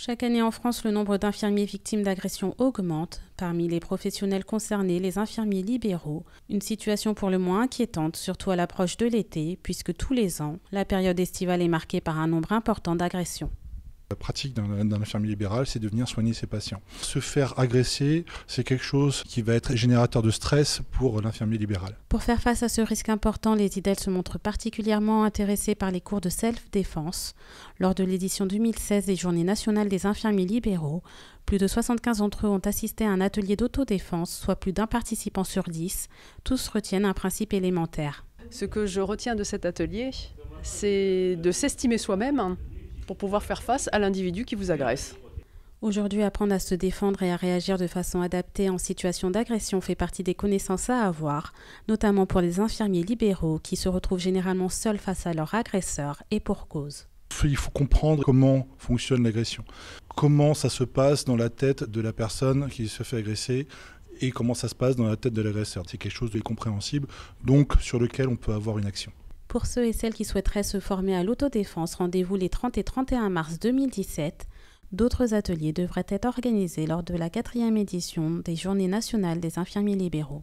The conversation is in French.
Chaque année en France, le nombre d'infirmiers victimes d'agressions augmente. Parmi les professionnels concernés, les infirmiers libéraux, une situation pour le moins inquiétante, surtout à l'approche de l'été, puisque tous les ans, la période estivale est marquée par un nombre important d'agressions. La pratique d'un infirmier libéral, c'est de venir soigner ses patients. Se faire agresser, c'est quelque chose qui va être générateur de stress pour l'infirmier libéral. Pour faire face à ce risque important, les IDEL se montrent particulièrement intéressés par les cours de self-défense. Lors de l'édition 2016 des Journées nationales des infirmiers libéraux, plus de 75 d'entre eux ont assisté à un atelier d'autodéfense, soit plus d'un participant sur dix. Tous retiennent un principe élémentaire. Ce que je retiens de cet atelier, c'est de s'estimer soi-même pour pouvoir faire face à l'individu qui vous agresse. Aujourd'hui, apprendre à se défendre et à réagir de façon adaptée en situation d'agression fait partie des connaissances à avoir, notamment pour les infirmiers libéraux qui se retrouvent généralement seuls face à leur agresseur et pour cause. Il faut comprendre comment fonctionne l'agression, comment ça se passe dans la tête de la personne qui se fait agresser et comment ça se passe dans la tête de l'agresseur. C'est quelque chose de donc sur lequel on peut avoir une action. Pour ceux et celles qui souhaiteraient se former à l'autodéfense, rendez-vous les 30 et 31 mars 2017. D'autres ateliers devraient être organisés lors de la quatrième édition des Journées nationales des infirmiers libéraux.